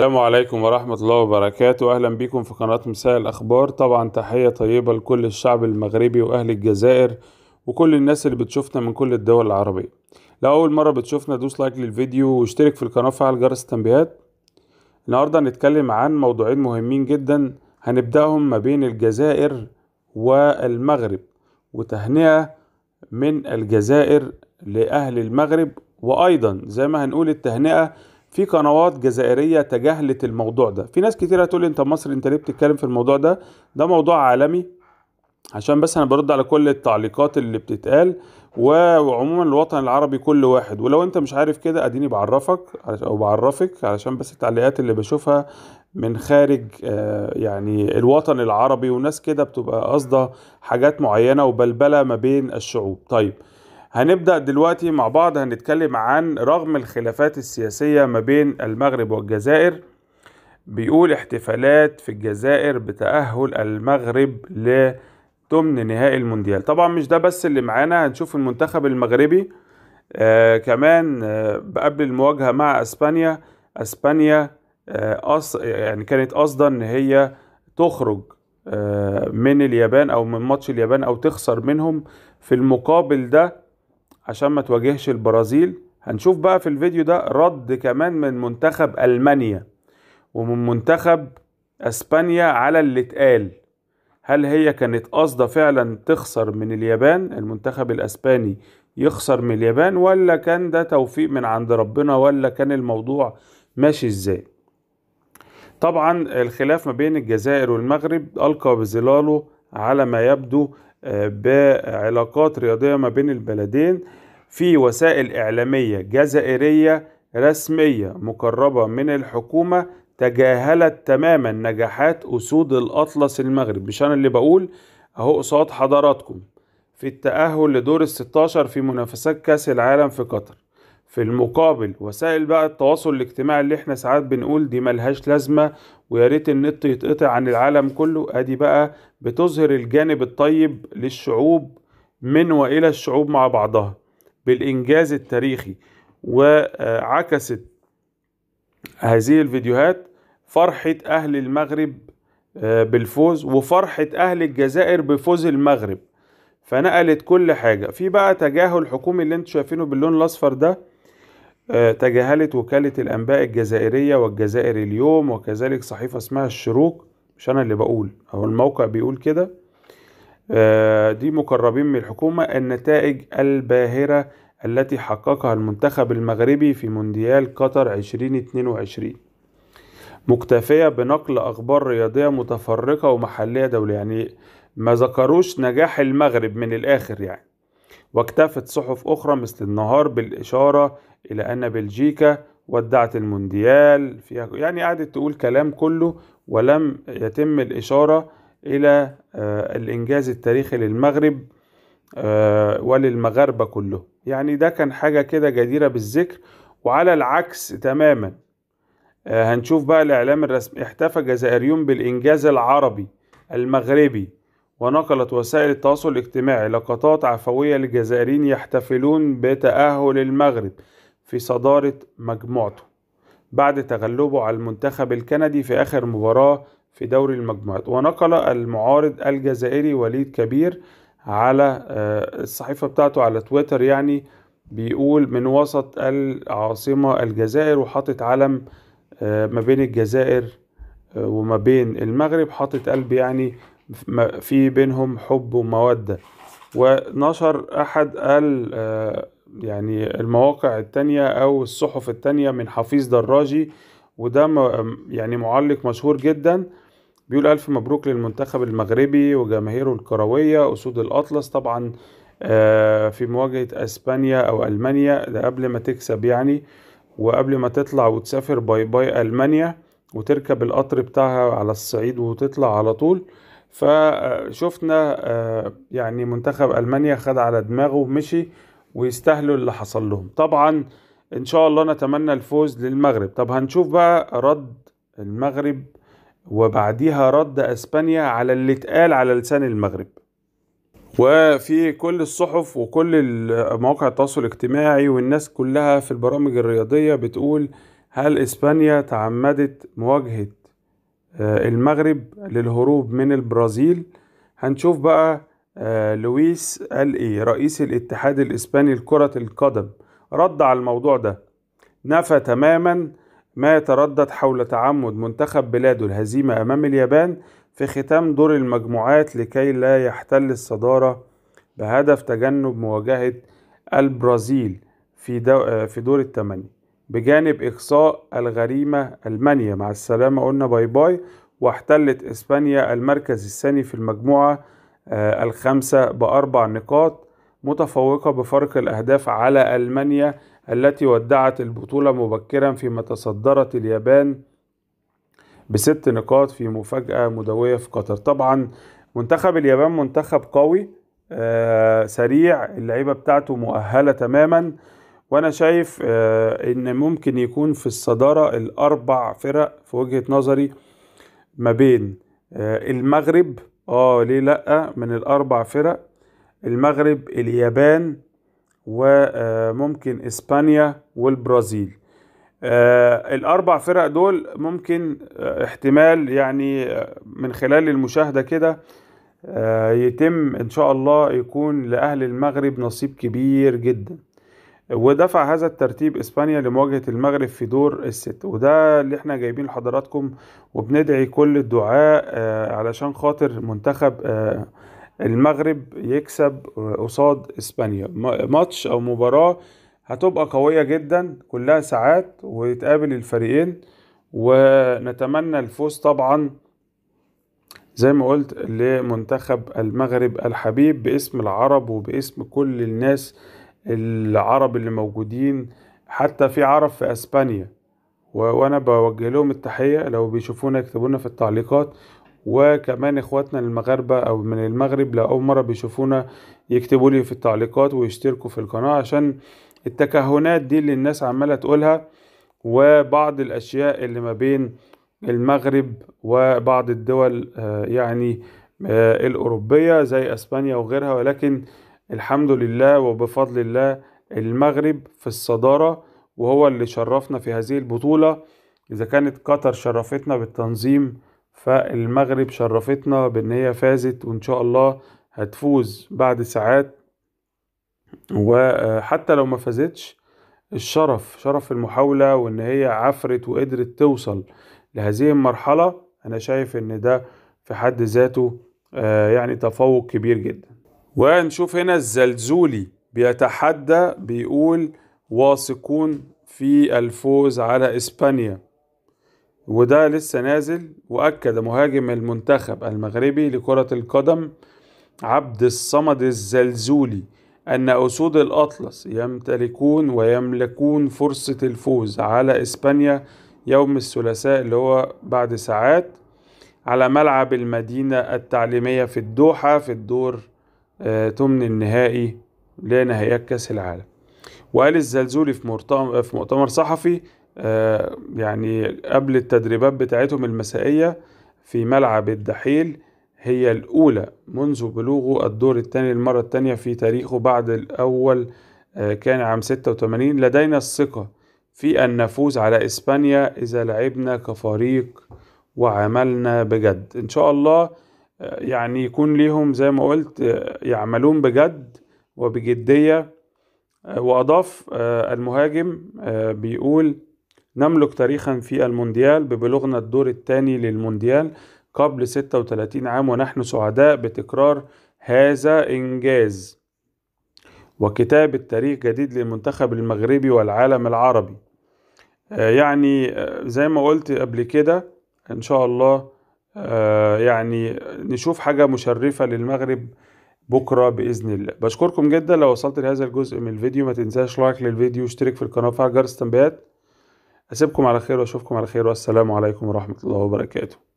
السلام عليكم ورحمة الله وبركاته أهلا بكم في قناة مساء الأخبار طبعا تحية طيبة لكل الشعب المغربي وأهل الجزائر وكل الناس اللي بتشوفنا من كل الدول العربية لو أول مرة بتشوفنا دوس لايك للفيديو واشترك في القناة وفعل جرس التنبيهات النهاردة هنتكلم عن موضوعين مهمين جدا هنبدأهم ما بين الجزائر والمغرب وتهنئة من الجزائر لأهل المغرب وأيضا زي ما هنقول التهنئة في قنوات جزائريه تجاهلت الموضوع ده في ناس كتير هتقول انت مصر انت ليه بتتكلم في الموضوع ده ده موضوع عالمي عشان بس انا برد على كل التعليقات اللي بتتقال وعموما الوطن العربي كل واحد ولو انت مش عارف كده اديني بعرفك او بعرفك علشان بس التعليقات اللي بشوفها من خارج آه، يعني الوطن العربي وناس كده بتبقى قاصده حاجات معينه وبلبله ما بين الشعوب طيب هنبدأ دلوقتي مع بعض هنتكلم عن رغم الخلافات السياسية ما بين المغرب والجزائر بيقول احتفالات في الجزائر بتأهل المغرب لضمن نهائي المونديال طبعا مش ده بس اللي معانا هنشوف المنتخب المغربي آه كمان آه قبل المواجهة مع أسبانيا أسبانيا آه أص... يعني كانت قصدا إن هي تخرج آه من اليابان أو من ماتش اليابان أو تخسر منهم في المقابل ده عشان ما تواجهش البرازيل هنشوف بقى في الفيديو ده رد كمان من منتخب ألمانيا ومن منتخب أسبانيا على اللي اتقال هل هي كانت قاصدة فعلا تخسر من اليابان المنتخب الأسباني يخسر من اليابان ولا كان ده توفيق من عند ربنا ولا كان الموضوع ماشي ازاي طبعا الخلاف ما بين الجزائر والمغرب ألقى بظلاله على ما يبدو بعلاقات رياضية ما بين البلدين في وسائل إعلامية جزائرية رسمية مقربة من الحكومة تجاهلت تماما نجاحات أسود الأطلس المغرب مش أنا اللي بقول أهو قصاد حضراتكم في التأهل لدور الستاشر في منافسات كأس العالم في قطر في المقابل وسائل بقى التواصل الاجتماعي اللي احنا ساعات بنقول دي ملهاش لازمة ويا ريت النت يتقطع عن العالم كله ادي بقى بتظهر الجانب الطيب للشعوب من والى الشعوب مع بعضها بالانجاز التاريخي وعكست هذه الفيديوهات فرحة أهل المغرب آه، بالفوز وفرحة أهل الجزائر بفوز المغرب فنقلت كل حاجة في بقى تجاهل حكومي اللي انتوا شايفينه باللون الأصفر ده آه، تجاهلت وكالة الأنباء الجزائرية والجزائر اليوم وكذلك صحيفة اسمها الشروق مش أنا اللي بقول أو الموقع بيقول كده آه، دي مقربين من الحكومة النتائج الباهرة التي حققها المنتخب المغربي في مونديال قطر 2022 مكتفية بنقل أخبار رياضية متفرقة ومحلية دولية يعني ما ذكروش نجاح المغرب من الآخر يعني واكتفت صحف أخرى مثل النهار بالإشارة إلى أن بلجيكا ودعت المونديال فيها يعني قعدت تقول كلام كله ولم يتم الإشارة إلى آه، الإنجاز التاريخي للمغرب آه، وللمغاربة كله يعني ده كان حاجة كده جديرة بالذكر وعلى العكس تماما آه، هنشوف بقى الإعلام الرسمي احتفى جزائريون بالإنجاز العربي المغربي ونقلت وسائل التواصل الاجتماعي لقطات عفوية للجزائريين يحتفلون بتأهل المغرب في صدارة مجموعته بعد تغلبه على المنتخب الكندي في آخر مباراة في دوري المجموعات ونقل المعارض الجزائري وليد كبير على آه، الصحيفة بتاعته على تويتر يعني بيقول من وسط العاصمة الجزائر وحاطط علم آه، ما بين الجزائر آه، وما بين المغرب حاطط قلب يعني في بينهم حب ومودة ونشر أحد ال آه، يعني المواقع التانية أو الصحف التانية من حفيظ دراجي وده يعني معلق مشهور جدا بيقول ألف مبروك للمنتخب المغربي وجماهيره الكروية أسود الأطلس طبعا آه، في مواجهة أسبانيا أو ألمانيا ده قبل ما تكسب يعني وقبل ما تطلع وتسافر باي باي ألمانيا وتركب القطر بتاعها على الصعيد وتطلع على طول فشفنا آه، يعني منتخب ألمانيا خد على دماغه ومشي ويستاهلوا اللي حصل لهم طبعا ان شاء الله نتمنى الفوز للمغرب طب هنشوف بقى رد المغرب وبعديها رد اسبانيا على اللي اتقال على لسان المغرب وفي كل الصحف وكل مواقع التواصل الاجتماعي والناس كلها في البرامج الرياضية بتقول هل إسبانيا تعمدت مواجهة آه، المغرب للهروب من البرازيل هنشوف بقى آه، لويس قال ايه رئيس الاتحاد الاسباني لكرة القدم رد على الموضوع ده نفى تماما ما يتردد حول تعمد منتخب بلاده الهزيمة امام اليابان في ختام دور المجموعات لكي لا يحتل الصدارة بهدف تجنب مواجهة البرازيل في آه، دور الثمانية بجانب إقصاء الغريمة ألمانيا مع السلامة قلنا باي باي واحتلت إسبانيا المركز الثاني في المجموعة آه، الخامسة بأربع نقاط متفوقة بفرق الأهداف على ألمانيا التي ودعت البطولة مبكرا فيما تصدرت اليابان بست نقاط في مفاجأة مدوية في قطر طبعا منتخب اليابان منتخب قوي آه، سريع اللعيبة بتاعته مؤهلة تماما وانا شايف آه، ان ممكن يكون في الصداره الاربع فرق في وجهه نظري ما بين آه، المغرب اه ليه لا من الاربع فرق المغرب اليابان وممكن آه، اسبانيا والبرازيل الاربع فرق دول ممكن احتمال يعني من خلال المشاهده كده يتم ان شاء الله يكون لاهل المغرب نصيب كبير جدا ودفع هذا الترتيب اسبانيا لمواجهه المغرب في دور الست وده اللي احنا جايبين لحضراتكم وبندعي كل الدعاء آه، علشان خاطر منتخب آه، المغرب يكسب آه، قصاد اسبانيا ماتش او مباراه هتبقى قويه جدا كلها ساعات ويتقابل الفريقين ونتمنى الفوز طبعا زي ما قلت لمنتخب المغرب الحبيب باسم العرب وباسم كل الناس العرب اللي موجودين حتى في عرب في اسبانيا وانا بوجه لهم التحيه لو بيشوفونا يكتبونا في التعليقات وكمان اخواتنا المغاربه او من المغرب لو اول مره بيشوفونا يكتبوا لي في التعليقات ويشتركوا في القناه عشان التكهنات دي اللي الناس عماله تقولها وبعض الاشياء اللي ما بين المغرب وبعض الدول آه، يعني آه، الأوروبية زي أسبانيا وغيرها ولكن الحمد لله وبفضل الله المغرب في الصدارة وهو اللي شرفنا في هذه البطولة إذا كانت قطر شرفتنا بالتنظيم فالمغرب شرفتنا بأن هي فازت وإن شاء الله هتفوز بعد ساعات وحتى لو ما فازتش الشرف شرف المحاولة وإن هي عفرت وقدرت توصل لهذه المرحلة أنا شايف إن ده في حد ذاته آه، يعني تفوق كبير جدا ونشوف هنا الزلزولي بيتحدى بيقول واثقون في الفوز على إسبانيا وده لسه نازل وأكد مهاجم المنتخب المغربي لكرة القدم عبد الصمد الزلزولي أن أسود الأطلس يمتلكون ويملكون فرصة الفوز على إسبانيا يوم الثلاثاء اللي هو بعد ساعات على ملعب المدينة التعليمية في الدوحة في الدور آه، تمن النهائي لنهائيات كاس العالم وقال الزلزولي في مؤتمر في مؤتمر صحفي آه، يعني قبل التدريبات بتاعتهم المسائيه في ملعب الدحيل هي الأولى منذ بلوغه الدور الثاني للمرة الثانية في تاريخه بعد الأول آه، كان عام 86 لدينا الثقة في أن نفوز على إسبانيا إذا لعبنا كفريق وعملنا بجد إن شاء الله يعني يكون ليهم زي ما قلت آه، يعملون بجد وبجدية آه، وأضاف آه، المهاجم بيقول نملك تاريخا في المونديال ببلوغنا الدور الثاني للمونديال قبل 36 عام ونحن سعداء بتكرار هذا إنجاز وكتابة تاريخ جديد للمنتخب المغربي والعالم العربي يعني زي ما قلت قبل كده إن شاء الله آه، يعني نشوف حاجة مشرفة للمغرب بكرة بإذن الله بشكركم جدا لو وصلت لهذا الجزء من الفيديو ما تنساش لايك للفيديو واشترك في القناة وفعل جرس التنبيهات أسيبكم على خير وأشوفكم على خير والسلام عليكم ورحمة الله وبركاته